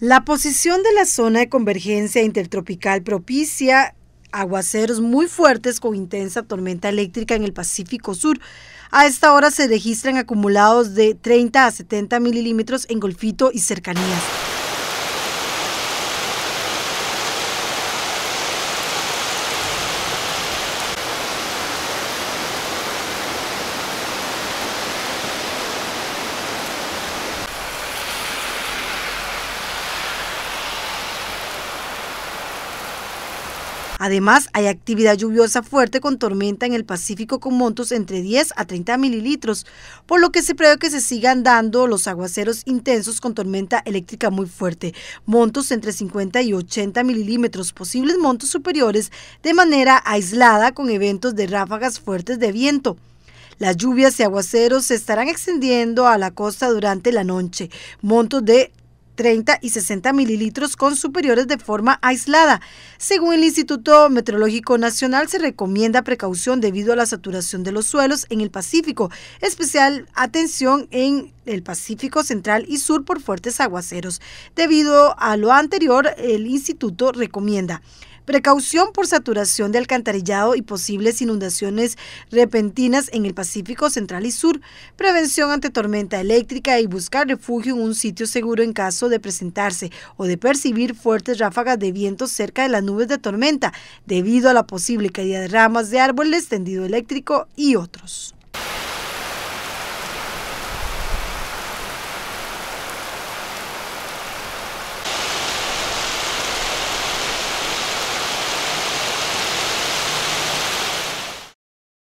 La posición de la zona de convergencia intertropical propicia aguaceros muy fuertes con intensa tormenta eléctrica en el Pacífico Sur. A esta hora se registran acumulados de 30 a 70 milímetros en Golfito y cercanías. Además, hay actividad lluviosa fuerte con tormenta en el Pacífico con montos entre 10 a 30 mililitros, por lo que se prevé que se sigan dando los aguaceros intensos con tormenta eléctrica muy fuerte, montos entre 50 y 80 milímetros, posibles montos superiores de manera aislada con eventos de ráfagas fuertes de viento. Las lluvias y aguaceros se estarán extendiendo a la costa durante la noche, montos de 30 y 60 mililitros con superiores de forma aislada. Según el Instituto Meteorológico Nacional, se recomienda precaución debido a la saturación de los suelos en el Pacífico, especial atención en el Pacífico Central y Sur por fuertes aguaceros. Debido a lo anterior, el instituto recomienda precaución por saturación de alcantarillado y posibles inundaciones repentinas en el Pacífico Central y Sur, prevención ante tormenta eléctrica y buscar refugio en un sitio seguro en caso de presentarse o de percibir fuertes ráfagas de viento cerca de las nubes de tormenta, debido a la posible caída de ramas de árboles, tendido eléctrico y otros.